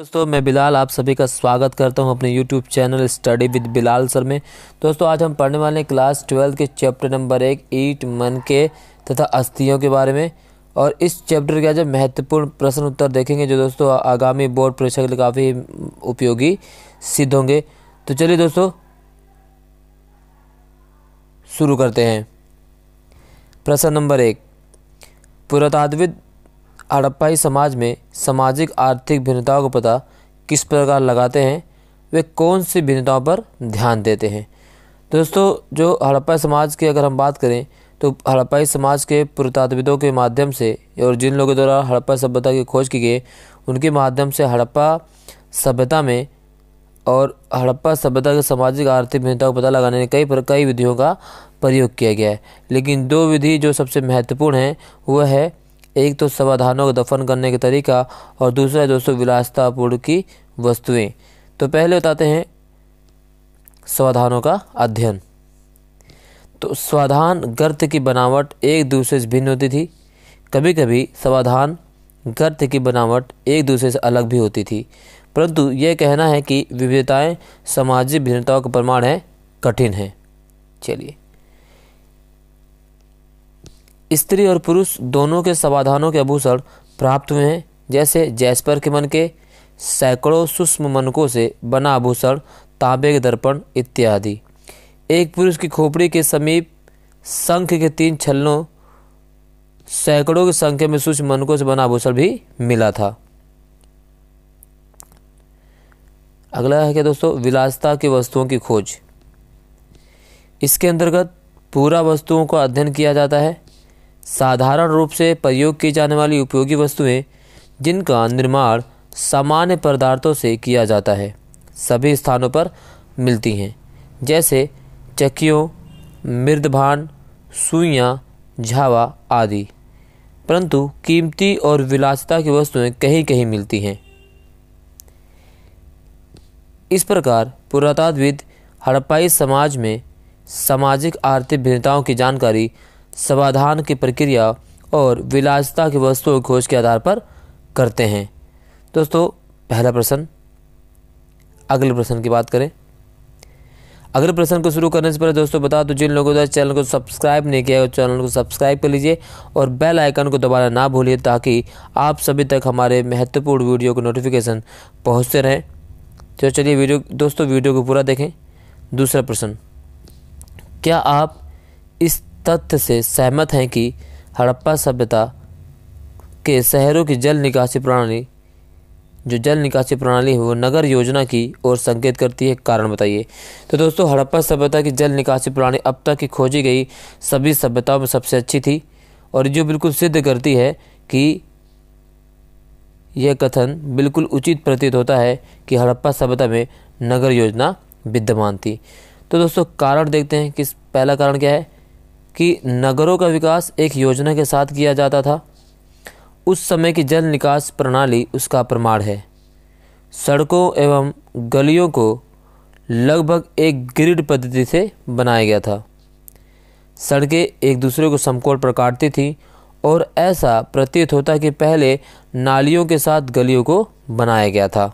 दोस्तों मैं बिलाल आप सभी का स्वागत करता हूं अपने YouTube channel study with Bilal sir में दोस्तों आज हम पढ़ने वाले हैं क्लास ट्वेल्थ के चैप्टर नंबर एक ईट मन के तथा अस्थियों के बारे में और इस चैप्टर के आज महत्वपूर्ण प्रश्न उत्तर देखेंगे जो दोस्तों आगामी बोर्ड परीक्षा के लिए काफ़ी उपयोगी सिद्ध होंगे तो चलिए दोस्तों शुरू करते हैं प्रश्न नंबर एक पुरातात्विक हड़प्पाई समाज में सामाजिक आर्थिक भिन्नताओं को पता किस प्रकार लगाते हैं वे कौन सी भिन्नताओं पर ध्यान देते हैं दोस्तों जो हड़प्पाई समाज की अगर हम बात करें तो हड़प्पाई समाज के पुरातत्वविदों के माध्यम से और जिन लोगों द्वारा हड़प्पा सभ्यता की खोज की गई उनके माध्यम से हड़प्पा सभ्यता में और हड़प्पा सभ्यता के सामाजिक आर्थिक भिन्नताओं का पता लगाने में कई प्रकार कई विधियों का प्रयोग किया गया है लेकिन दो विधि जो सबसे महत्वपूर्ण है वह है एक तो समाधानों को दफन करने का तरीका और दूसरा दोस्तों विलासतापूर्ण की वस्तुएं तो पहले बताते हैं स्वाधानों का अध्ययन तो स्वाधान गर्त की बनावट एक दूसरे से भिन्न होती थी कभी कभी स्वाधान गर्त की बनावट एक दूसरे से अलग भी होती थी परंतु यह कहना है कि विविधताएं सामाजिक भिन्नताओं का प्रमाण है कठिन है चलिए स्त्री और पुरुष दोनों के समाधानों के आभूषण प्राप्त हुए हैं जैसे जैस्पर के मन के सैकड़ों सूक्ष्म मनकों से बना आभूषण तांबे के दर्पण इत्यादि एक पुरुष की खोपड़ी के समीप संख के तीन छल्लों सैकड़ों की संख्या में सूक्ष्म मनकों से बना आभूषण भी मिला था अगला है क्या दोस्तों विलासता की वस्तुओं की खोज इसके अंतर्गत पूरा वस्तुओं का अध्ययन किया जाता है साधारण रूप से प्रयोग की जाने वाली उपयोगी वस्तुएं जिनका निर्माण सामान्य पदार्थों से किया जाता है सभी स्थानों पर मिलती हैं जैसे चक्कियों मृदभान सुइयाँ झावा आदि परंतु कीमती और विलासिता की वस्तुएं कहीं कहीं मिलती हैं इस प्रकार पुरातात्विद हड़प्पाई समाज में सामाजिक आर्थिक भिन्नताओं की जानकारी समाधान की प्रक्रिया और विलासता की वस्तुओं की खोज के आधार पर करते हैं दोस्तों पहला प्रश्न अगले प्रश्न की बात करें अगले प्रश्न को शुरू करने से पहले दोस्तों बता दो जिन लोगों द्वारा चैनल को सब्सक्राइब नहीं किया है चैनल को सब्सक्राइब कर लीजिए और बेल आइकन को दबाना ना भूलिए ताकि आप सभी तक हमारे महत्वपूर्ण वीडियो को नोटिफिकेशन पहुँचते रहें तो चलिए वीडियो दोस्तों वीडियो को पूरा देखें दूसरा प्रश्न क्या आप इस तथ्य से सहमत हैं कि हड़प्पा सभ्यता के शहरों की जल निकासी प्रणाली जो जल निकासी प्रणाली है वो नगर योजना की ओर संकेत करती है कारण बताइए तो दोस्तों हड़प्पा सभ्यता की जल निकासी प्रणाली अब तक की खोजी गई सभी सभ्यताओं में सबसे अच्छी थी और जो बिल्कुल सिद्ध करती है कि यह कथन बिल्कुल उचित प्रतीत होता है कि हड़प्पा सभ्यता में नगर योजना विद्यमान थी तो दोस्तों कारण देखते हैं कि पहला कारण क्या है कि नगरों का विकास एक योजना के साथ किया जाता था उस समय की जल निकास प्रणाली उसका प्रमाण है सड़कों एवं गलियों को लगभग एक ग्रिड पद्धति से बनाया गया था सड़कें एक दूसरे को समकोण पर काटती थीं और ऐसा प्रतीत होता कि पहले नालियों के साथ गलियों को बनाया गया था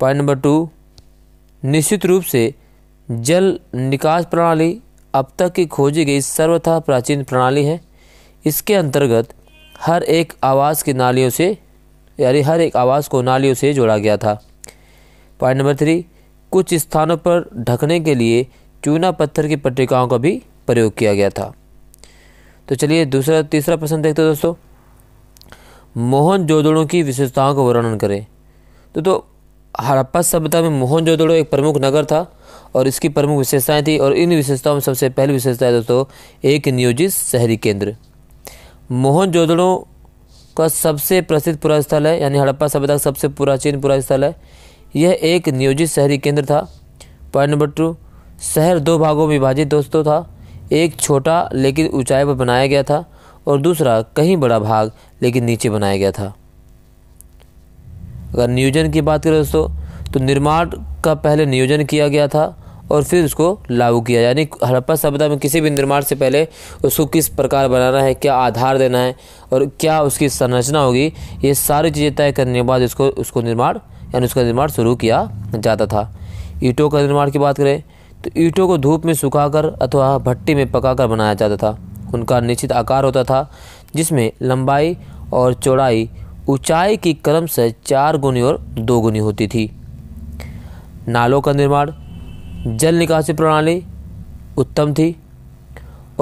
पॉइंट नंबर टू निश्चित रूप से जल निकास प्रणाली अब तक की खोजी गई सर्वथा प्राचीन प्रणाली है इसके अंतर्गत हर एक आवाज़ की नालियों से यानी हर एक आवाज़ को नालियों से जोड़ा गया था पॉइंट नंबर थ्री कुछ स्थानों पर ढकने के लिए चूना पत्थर की पट्टिकाओं का भी प्रयोग किया गया था तो चलिए दूसरा तीसरा प्रश्न देखते दोस्तों मोहन जोदड़ों की विशेषताओं का वर्णन करें तो, तो हड़प्पा सभ्यता में मोहनजोदड़ो एक प्रमुख नगर था और इसकी प्रमुख विशेषताएं थी और इन विशेषताओं में सबसे पहली विशेषता है दोस्तों एक नियोजित शहरी केंद्र मोहनजोदड़ो का सबसे प्रसिद्ध पुरास्थल है यानी हड़प्पा सभ्यता का सबसे प्राचीन पुरास्थल है यह एक नियोजित शहरी केंद्र था पॉइंट नंबर टू शहर दो भागों में विभाजित दोस्तों था एक छोटा लेकिन ऊंचाई पर बनाया गया था और दूसरा कहीं बड़ा भाग लेकिन नीचे बनाया गया था अगर नियोजन की बात करें दोस्तों तो निर्माण का पहले नियोजन किया गया था और फिर उसको लागू किया यानी हड़प्पा सभ्यता में किसी भी निर्माण से पहले उसको किस प्रकार बनाना है क्या आधार देना है और क्या उसकी संरचना होगी ये सारी चीज़ें तय करने के बाद इसको उसको निर्माण यानी उसका निर्माण शुरू किया जाता था ईंटों का निर्माण की बात करें तो ईंटों को धूप में सुखाकर अथवा भट्टी में पकाकर बनाया जाता था उनका निश्चित आकार होता था जिसमें लंबाई और चौड़ाई ऊंचाई की क्रम से चार गुनी और दो गुनी होती थी नालों का निर्माण जल निकासी प्रणाली उत्तम थी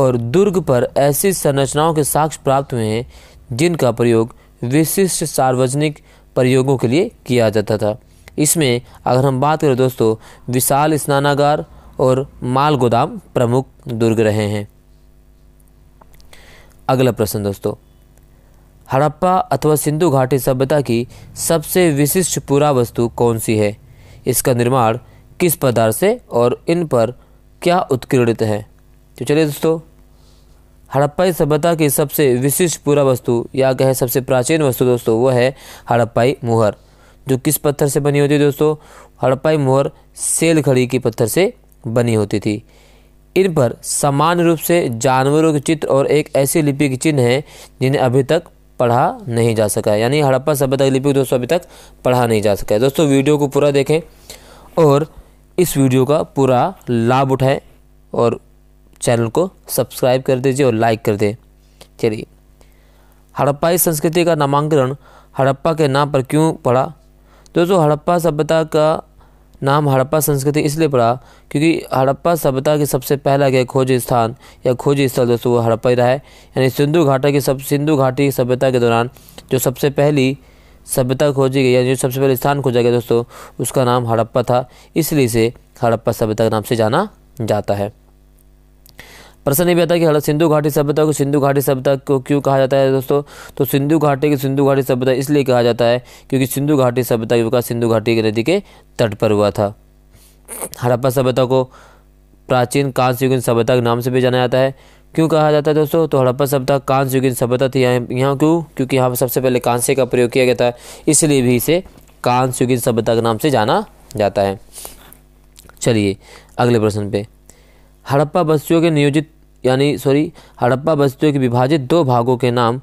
और दुर्ग पर ऐसी संरचनाओं के साक्ष्य प्राप्त हुए हैं जिनका प्रयोग विशिष्ट सार्वजनिक प्रयोगों के लिए किया जाता था इसमें अगर हम बात करें दोस्तों विशाल स्नानागार और माल गोदाम प्रमुख दुर्ग रहे हैं अगला प्रश्न दोस्तों हड़प्पा अथवा सिंधु घाटी सभ्यता की सबसे विशिष्ट पुरावस्तु कौन सी है इसका निर्माण किस पदार्थ से और इन पर क्या उत्कीर्णित है तो चलिए दोस्तों हड़प्पाई सभ्यता की सबसे विशिष्ट वस्तु या कहें सबसे प्राचीन वस्तु दोस्तों वह है हड़प्पाई मुहर जो किस पत्थर से बनी होती है दोस्तों हड़प्पाई मुहर सेल खड़ी की पत्थर से बनी होती थी इन पर सामान्य रूप से जानवरों के चित्र और एक ऐसी लिपि के चिन्ह हैं जिन्हें अभी तक पढ़ा नहीं जा सका है यानी हड़प्पा सभ्यता की लिपि दोस्तों अभी तक पढ़ा नहीं जा सका है दोस्तों वीडियो को पूरा देखें और इस वीडियो का पूरा लाभ उठाएं और चैनल को सब्सक्राइब कर दीजिए और लाइक कर दें चलिए हड़प्पाई संस्कृति का नामांकन हड़प्पा के नाम पर क्यों पड़ा दोस्तों हड़प्पा सभ्यता का नाम हड़प्पा संस्कृति इसलिए पड़ा क्योंकि हड़प्पा सभ्यता के सबसे पहला गया खोज स्थान या खोज स्थल दोस्तों वो हड़प्पा ही रहा है यानी सिंधु घाटा की सब सिंधु घाटी सभ्यता के दौरान जो सबसे पहली सभ्यता खोजी गई यानी जो सबसे पहले स्थान खोजा गया दोस्तों उसका नाम हड़प्पा था इसलिए इसे हड़प्पा सभ्यता के नाम से जाना जाता है प्रश्न ये भी आता है कि सिंधु घाटी सभ्यता को सिंधु घाटी सभ्यता को क्यों कहा जाता है दोस्तों तो सिंधु घाटी की सिंधु घाटी सभ्यता इसलिए कहा जाता है क्योंकि सिंधु घाटी सभ्यता का विकास सिंधु घाटी की नदी के तट पर हुआ था हड़प्पा सभ्यता को प्राचीन कांस्य युगीन सभ्यता के नाम से भी जाना जाता है क्यों कहा जाता है दोस्तों तो हड़प्पा सभ्यता कांस्य युगीन सभ्यता थी यहाँ यहाँ क्यों क्योंकि यहाँ पर सबसे पहले कांस्य का प्रयोग किया गया था इसलिए भी इसे कांस्य युगीन सभ्यता के नाम से जाना जाता है चलिए अगले प्रश्न पे हड़प्पा बस्तियों के नियोजित यानी सॉरी हड़प्पा बस्तियों के विभाजित दो भागों के नाम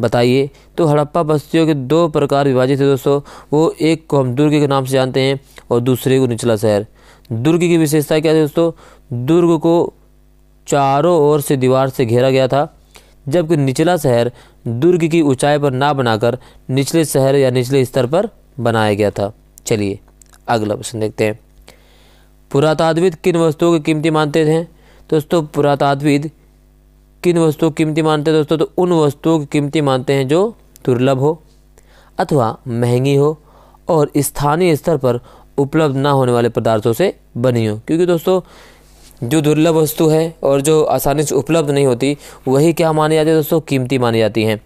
बताइए तो हड़प्पा बस्तियों के दो प्रकार विभाजित थे दोस्तों वो एक को हम दुर्ग के नाम से जानते हैं और दूसरे को निचला शहर दुर्ग की विशेषता क्या है दोस्तों दुर्ग को चारों ओर से दीवार से घेरा गया था जबकि निचला शहर दुर्ग की ऊंचाई पर ना बनाकर निचले शहर या निचले स्तर पर बनाया गया था चलिए अगला प्रश्न देखते हैं पुरातात्विक किन वस्तुओं की कीमती मानते थे दोस्तों पुरातात्विद किन वस्तुओं की कीमती मानते हैं दोस्तों तो उन वस्तुओं की कीमती मानते हैं जो दुर्लभ हो अथवा महंगी हो और स्थानीय स्तर पर उपलब्ध ना होने वाले पदार्थों से बनी हो क्योंकि दोस्तों जो दुर्लभ वस्तु है और जो आसानी से उपलब्ध नहीं होती वही क्या मानी जाती है दोस्तों कीमती मानी जाती हैं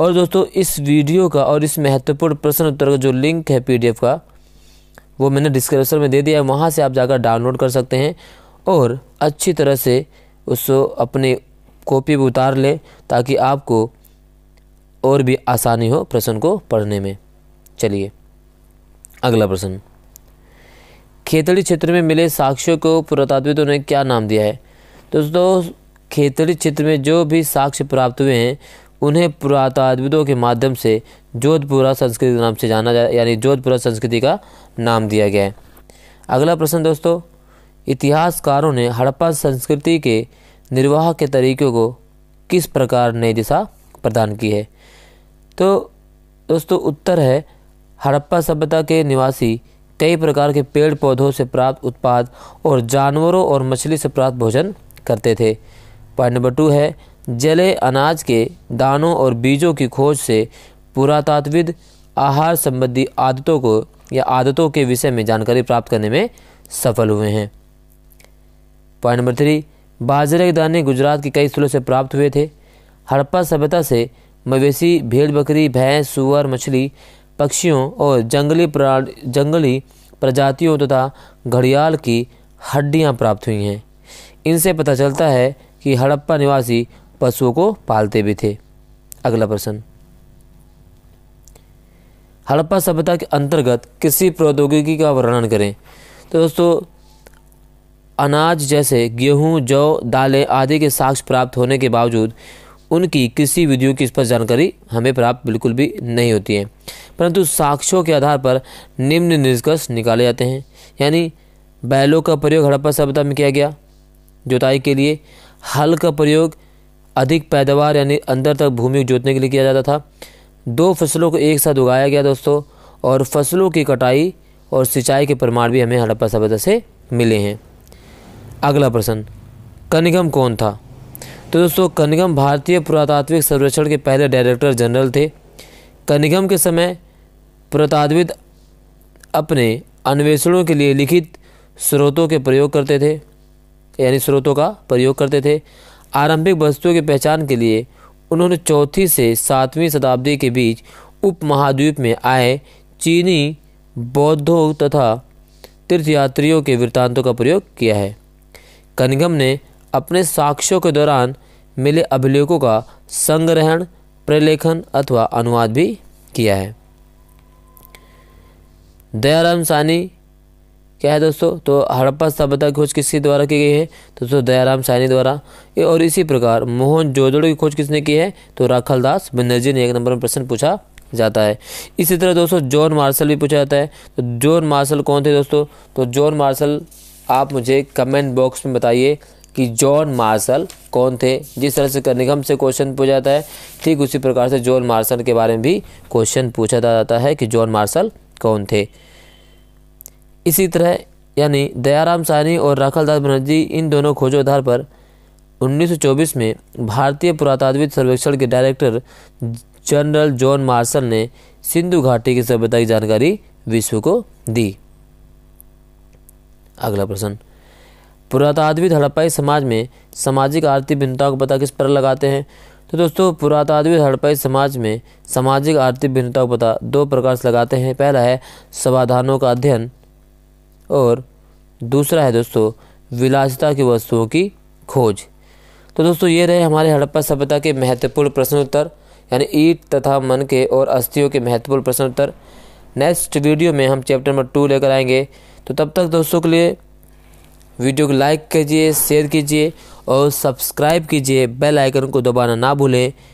और दोस्तों इस वीडियो का और इस महत्वपूर्ण प्रश्न उत्तर का जो लिंक है पीडीएफ का वो मैंने डिस्क्रिप्शन में दे दिया है वहाँ से आप जाकर डाउनलोड कर सकते हैं और अच्छी तरह से उसको अपने कॉपी भी उतार लें ताकि आपको और भी आसानी हो प्रश्न को पढ़ने में चलिए अगला प्रश्न खेतड़ी क्षेत्र में मिले साक्ष्यों को पुरातात्विकों ने क्या नाम दिया है दोस्तों खेतड़ी क्षेत्र में जो भी साक्ष्य प्राप्त हुए हैं उन्हें पुरातात्विदों के माध्यम से जोधपुरा संस्कृति के नाम से जाना जाए यानी जोधपुरा संस्कृति का नाम दिया गया है अगला प्रश्न दोस्तों इतिहासकारों ने हड़प्पा संस्कृति के निर्वाह के तरीकों को किस प्रकार नई दिशा प्रदान की है तो दोस्तों उत्तर है हड़प्पा सभ्यता के निवासी कई प्रकार के पेड़ पौधों से प्राप्त उत्पाद और जानवरों और मछली से प्राप्त भोजन करते थे पॉइंट नंबर टू है जले अनाज के दानों और बीजों की खोज से पुरातात्विद आहार संबंधी आदतों को या आदतों के विषय में जानकारी प्राप्त करने में सफल हुए हैं पॉइंट नंबर थ्री बाजरे के दाने गुजरात के कई स्थलों से प्राप्त हुए थे हड़प्पा सभ्यता से मवेशी भेड़ बकरी भैंस सुअर मछली पक्षियों और जंगली जंगली प्रजातियों तथा घड़ियाल की हड्डियां प्राप्त हुई हैं इनसे पता चलता है कि हड़प्पा निवासी पशुओं को पालते भी थे अगला प्रश्न हड़प्पा सभ्यता के अंतर्गत कृषि प्रौद्योगिकी का वर्णन करें तो दोस्तों अनाज जैसे गेहूं, जौ दालें आदि के साक्ष्य प्राप्त होने के बावजूद उनकी किसी विधियों की स्पष्ट जानकारी हमें प्राप्त बिल्कुल भी नहीं होती है परंतु साक्ष्यों के आधार पर निम्न निष्कर्ष निकाले जाते हैं यानी बैलों का प्रयोग हड़प्पा सभ्यता में किया गया जोताई के लिए हल का प्रयोग अधिक पैदावार यानी अंदर तक भूमि जोतने के लिए किया जाता था दो फसलों को एक साथ उगाया गया दोस्तों और फसलों की कटाई और सिंचाई के प्रमाण भी हमें हड़प्पा सभ्यता से मिले हैं अगला प्रश्न कनिगम कौन था तो दोस्तों कनिगम भारतीय पुरातात्विक सर्वेक्षण के पहले डायरेक्टर जनरल थे कनिगम के समय पुरातात्विक अपने अन्वेषणों के लिए लिखित स्रोतों के प्रयोग करते थे यानी स्रोतों का प्रयोग करते थे आरंभिक वस्तुओं की पहचान के लिए उन्होंने चौथी से सातवीं शताब्दी के बीच उपमहाद्वीप में आए चीनी बौद्धों तथा तीर्थयात्रियों के वृत्तांतों का प्रयोग किया है कनिगम ने अपने साक्ष्यों के दौरान मिले अभिलेखों का संग्रहण प्रलेखन अथवा अनुवाद भी किया है दयाराम सानी क्या है दोस्तों तो हड़प्पा सभ्यता की खोज किसके द्वारा की गई है तो दोस्तों दयाराम सानी द्वारा और इसी प्रकार मोहन जोदड़ो की खोज किसने की है तो राखल दास बनर्जी ने एक नंबर में प्रश्न पूछा जाता है इसी तरह दोस्तों जॉन मार्शल भी पूछा जाता है तो जॉन मार्शल कौन थे दोस्तों तो जॉन मार्शल आप मुझे कमेंट बॉक्स में बताइए कि जॉन मार्शल कौन थे जिस तरह से निगम से क्वेश्चन पूछा जाता है ठीक उसी प्रकार से जॉन मार्शल के बारे में भी क्वेश्चन पूछा जाता है कि जॉन मार्शल कौन थे इसी तरह यानी दयाराम सहनी और राखल दास बनर्जी इन दोनों खोजों आधार पर 1924 में भारतीय पुरातात्विक सर्वेक्षण के डायरेक्टर जनरल जॉन मार्शल ने सिंधु घाटी की सभ्यता की जानकारी विश्व को दी अगला प्रश्न पुरातात्विक हड़प्पाई समाज में सामाजिक आर्थिक भिन्नता को पता किस पर लगाते हैं तो दोस्तों पुरातात्विक हड़प्पाई समाज में सामाजिक आर्थिक भिन्नता को पता दो प्रकार से लगाते हैं पहला है समाधानों का अध्ययन और दूसरा है दोस्तों विलासिता की वस्तुओं की खोज तो दोस्तों ये रहे हमारे हड़प्पा सभ्यता के महत्वपूर्ण प्रश्नोत्तर यानी ईट तथा मन के और अस्थियों के महत्वपूर्ण प्रश्नोत्तर नेक्स्ट वीडियो में हम चैप्टर नंबर टू लेकर आएंगे तो तब तक दोस्तों के लिए वीडियो को लाइक कीजिए शेयर कीजिए और सब्सक्राइब कीजिए बेल आइकन को दबाना ना भूलें